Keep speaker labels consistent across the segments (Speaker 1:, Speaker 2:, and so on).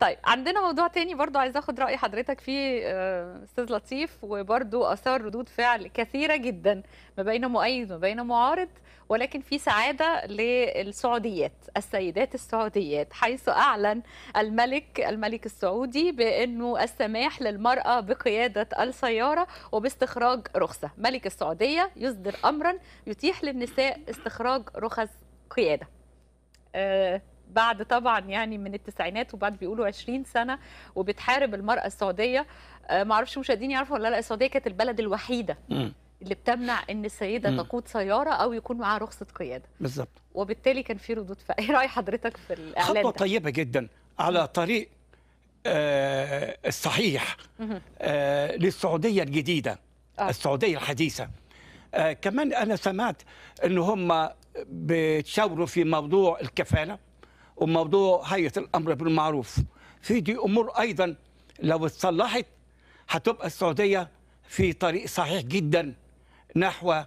Speaker 1: طيب عندنا موضوع تاني برضو عايز اخد راي حضرتك فيه آه، استاذ لطيف وبرضو اثار ردود فعل كثيره جدا ما بين مؤيد وما بين معارض ولكن في سعاده للسعوديات السيدات السعوديات حيث اعلن الملك الملك السعودي بانه السماح للمراه بقياده السياره وباستخراج رخصه ملك السعوديه يصدر امرا يتيح للنساء استخراج رخص قياده أه بعد طبعا يعني من التسعينات وبعد بيقولوا 20 سنه وبتحارب المراه السعوديه آه، ما اعرفش مشاهدين يعرفوا ولا لا السعوديه كانت البلد الوحيده اللي بتمنع ان السيده تقود سياره او يكون معاها رخصه قياده بالظبط وبالتالي كان في ردود فعل ايه راي حضرتك في الاعلان خطوه ده؟
Speaker 2: طيبه جدا على طريق آه الصحيح آه للسعوديه الجديده آه. السعوديه الحديثه آه كمان انا سمعت ان هم بتشاوروا في موضوع الكفاله وموضوع هيئه الامر بالمعروف في دي امور ايضا لو اتصلحت هتبقى السعوديه في طريق صحيح جدا نحو آه,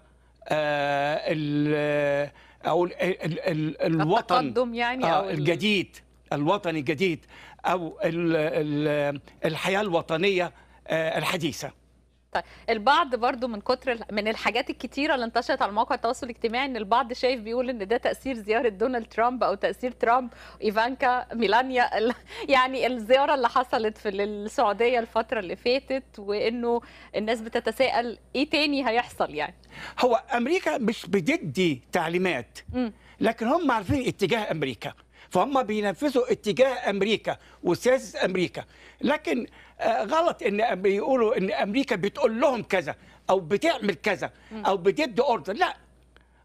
Speaker 2: آه، او الوطن التقدم يعني آه، أو الجديد الوطني الجديد او الحياه الوطنيه آه، الحديثه
Speaker 1: طيب البعض برضو من كتر من الحاجات الكتيره اللي انتشرت على مواقع التواصل الاجتماعي ان البعض شايف بيقول ان ده تاثير زياره دونالد ترامب او تاثير ترامب ايفانكا ميلانيا يعني الزياره اللي حصلت في السعوديه الفتره اللي فاتت وانه الناس بتتساءل ايه تاني هيحصل يعني
Speaker 2: هو امريكا مش بتدي تعليمات لكن هم عارفين اتجاه امريكا فهم بينفذوا اتجاه امريكا وسياسه امريكا لكن آه، غلط ان بيقولوا ان امريكا بتقول لهم كذا او بتعمل كذا او بتدي اوردر لا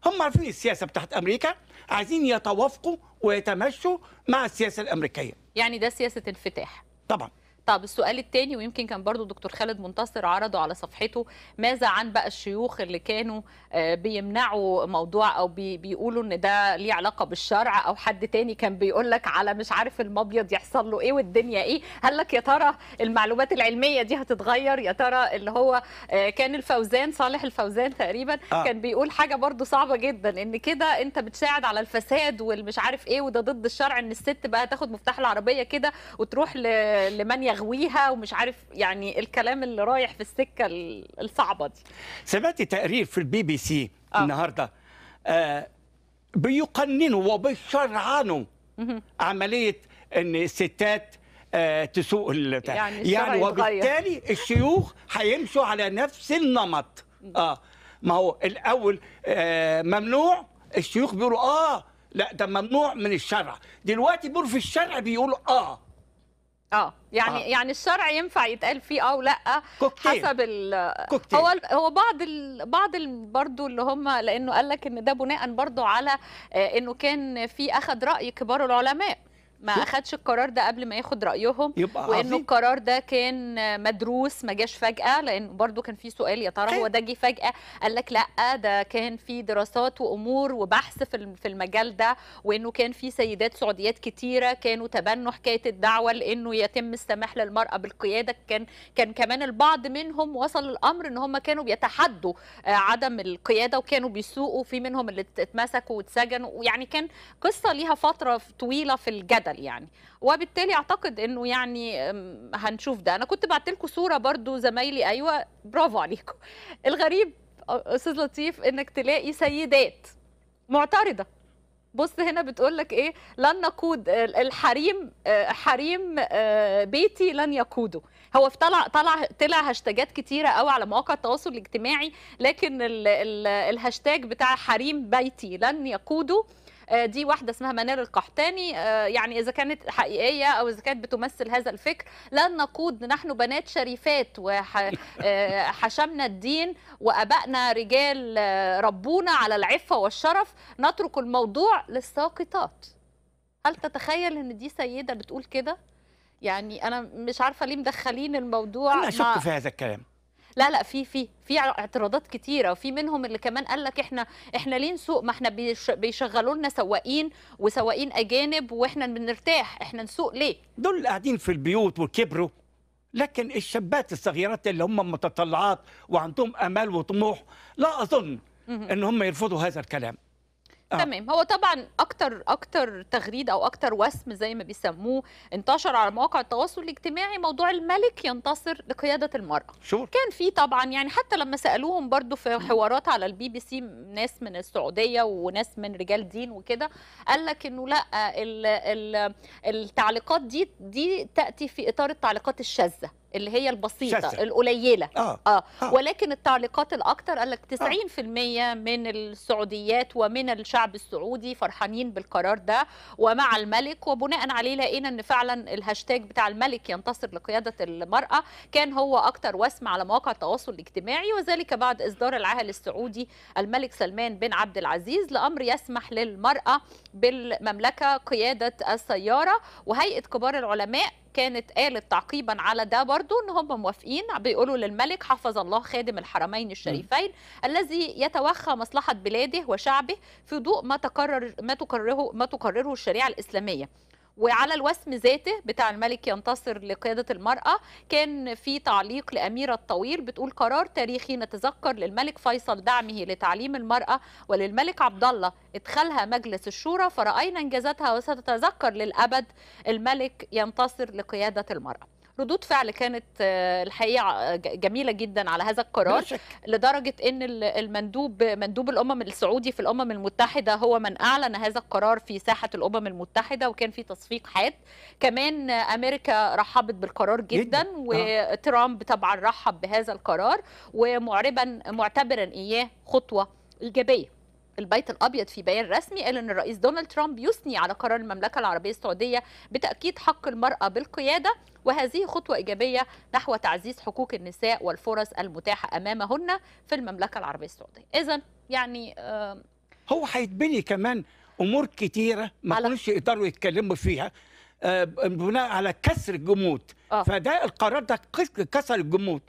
Speaker 2: هم عارفين السياسه بتاعت امريكا عايزين يتوافقوا ويتمشوا مع السياسه الامريكيه
Speaker 1: يعني ده سياسه انفتاح طبعا طب السؤال الثاني ويمكن كان برضو دكتور خالد منتصر عرضه على صفحته ماذا عن بقى الشيوخ اللي كانوا آه، بيمنعوا موضوع او بيقولوا ان ده ليه علاقه بالشرع او حد تاني كان بيقول لك على مش عارف المبيض يحصل له ايه والدنيا ايه هل لك يا ترى المعلومات العلميه دي هتتغير يا ترى اللي هو آه، كان الفوزان صالح الفوزان تقريبا آه. كان بيقول حاجه برضو صعبه جدا ان كده انت بتساعد على الفساد والمش عارف ايه وده ضد الشرع ان الست بقى تاخد مفتاح العربيه كده وتروح لمن تغويها ومش عارف يعني الكلام اللي رايح في السكه
Speaker 2: الصعبه دي سمعت تقرير في البي بي سي آه. النهارده آه بيقننوا وبيشرعنوا عمليه ان الستات آه تسوق يعني, يعني وبالتالي الشيوخ هيمشوا على نفس النمط اه ما هو الاول آه ممنوع الشيوخ بيقولوا اه لا ده ممنوع من الشرع دلوقتي بيقولوا في الشرع بيقولوا اه اه
Speaker 1: يعني آه. يعني الشرع ينفع يتقال فيه اه ولا آه، كوكتيل. حسب ال كوكتيل. هو هو بعض ال بعض ال برضو اللي هم لانه قال لك ان ده بناء برضو على آه، انه كان في اخذ راي كبار العلماء ما اخدش القرار ده قبل ما ياخد رايهم يبقى وانه عظيم. القرار ده كان مدروس ما جاش فجاه لان برضو كان في سؤال يا ترى هو ده جه فجاه قال لك لا ده كان في دراسات وامور وبحث في في المجال ده وانه كان في سيدات سعوديات كتيره كانوا تبنوا حكايه الدعوه لانه يتم السماح للمراه بالقياده كان كان كمان البعض منهم وصل الامر ان هم كانوا بيتحدوا آه، عدم القياده وكانوا بيسوقوا في منهم اللي اتمسكوا واتسجنوا ويعني كان قصه ليها فتره طويله في الجدل اتقتل يعني وبالتالي اعتقد انه يعني هنشوف ده انا كنت بعت لكم صوره برضو زمايلي ايوه برافو عليكم الغريب استاذ لطيف انك تلاقي سيدات معترضه بص هنا بتقول لك ايه لن نقود الحريم حريم بيتي لن يقوده هو طلع طلع طلع هاشتاجات كتيره قوي على مواقع التواصل الاجتماعي لكن الهاشتاج بتاع حريم بيتي لن يقوده آه، دي واحده اسمها منال القحطاني آه، يعني اذا كانت حقيقيه او اذا كانت بتمثل هذا الفكر لن نقود نحن بنات شريفات وحشمنا آه، الدين وابائنا رجال ربونا على العفه والشرف نترك الموضوع للساقطات هل تتخيل ان دي سيده بتقول كده يعني انا مش عارفه ليه مدخلين الموضوع انا اشك في هذا الكلام لا لا في في في اعتراضات كتيره وفي منهم اللي كمان قال لك احنا احنا ليه نسوق ما احنا بيشغلوا لنا سواقين وسواقين اجانب واحنا بنرتاح احنا نسوق ليه
Speaker 2: دول اللي قاعدين في البيوت وكبروا لكن الشابات الصغيرات اللي هم متطلعات وعندهم امال وطموح لا اظن ان هم يرفضوا هذا الكلام
Speaker 1: آه. تمام هو طبعا اكتر اكتر تغريده او اكتر وسم زي ما بيسموه انتشر على مواقع التواصل الاجتماعي موضوع الملك ينتصر لقياده المراه شور. كان في طبعا يعني حتى لما سالوهم برضو في حوارات على البي بي سي ناس من السعوديه وناس من رجال دين وكده قال لك انه لا الـ الـ التعليقات دي دي تاتي في اطار التعليقات الشاذه اللي هي البسيطه شاسة. القليله آه. آه. آه. ولكن التعليقات الاكثر قال لك 90% آه. من السعوديات ومن الشعب السعودي فرحانين بالقرار ده ومع الملك وبناء عليه لقينا ان فعلا الهاشتاج بتاع الملك ينتصر لقياده المراه كان هو اكثر وسم على مواقع التواصل الاجتماعي وذلك بعد اصدار العاهل السعودي الملك سلمان بن عبد العزيز لامر يسمح للمراه بالمملكه قياده السياره وهيئه كبار العلماء كانت قالت تعقيبا على ده برضو ان هم موافقين بيقولوا للملك حفظ الله خادم الحرمين الشريفين م. الذي يتوخى مصلحه بلاده وشعبه في ضوء ما تقرر ما تقرره ما تقرره الشريعه الاسلاميه وعلى الوسم ذاته بتاع الملك ينتصر لقيادة المرأة كان في تعليق لأميرة الطويل بتقول قرار تاريخي نتذكر للملك فيصل دعمه لتعليم المرأة وللملك عبد الله ادخالها مجلس الشورى فرأينا انجازاتها وستتذكر للأبد الملك ينتصر لقيادة المرأة ردود فعل كانت آه، الحقيقه آه، جميله جدا على هذا القرار لدرجه ان المندوب مندوب الامم السعودي في الامم المتحده هو من اعلن هذا القرار في ساحه الامم المتحده وكان في تصفيق حاد كمان امريكا رحبت بالقرار جدا, جداً. آه. وترامب طبعا رحب بهذا القرار ومعربا معتبرا اياه خطوه ايجابيه البيت الابيض في بيان رسمي قال ان الرئيس دونالد ترامب يثني على قرار المملكه العربيه السعوديه بتاكيد حق المراه بالقياده وهذه خطوه ايجابيه نحو تعزيز حقوق النساء والفرص المتاحه امامهن في المملكه العربيه السعوديه اذا يعني
Speaker 2: آه هو هيتبني كمان امور كتيره ما كانوش يقدروا يتكلموا فيها آه بناء على كسر الجمود آه. فده القرار ده كسر الجمود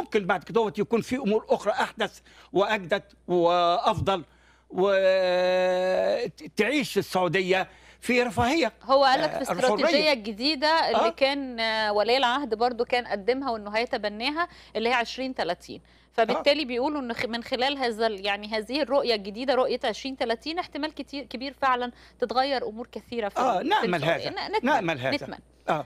Speaker 2: ممكن بعد كده يكون في امور اخرى احدث واجدد وافضل وتعيش في السعوديه في رفاهيه هو قال لك في آه، استراتيجيه
Speaker 1: الجديده اللي آه. كان آه، ولي العهد برضو كان قدمها وانه هيتبناها اللي هي 30 فبالتالي آه. بيقولوا ان من خلال هذا يعني هذه الرؤيه الجديده رؤيه 2030 احتمال كتير كبير فعلا تتغير امور كثيره في اه نامل هذا نامل هذا نتمنى.
Speaker 2: آه.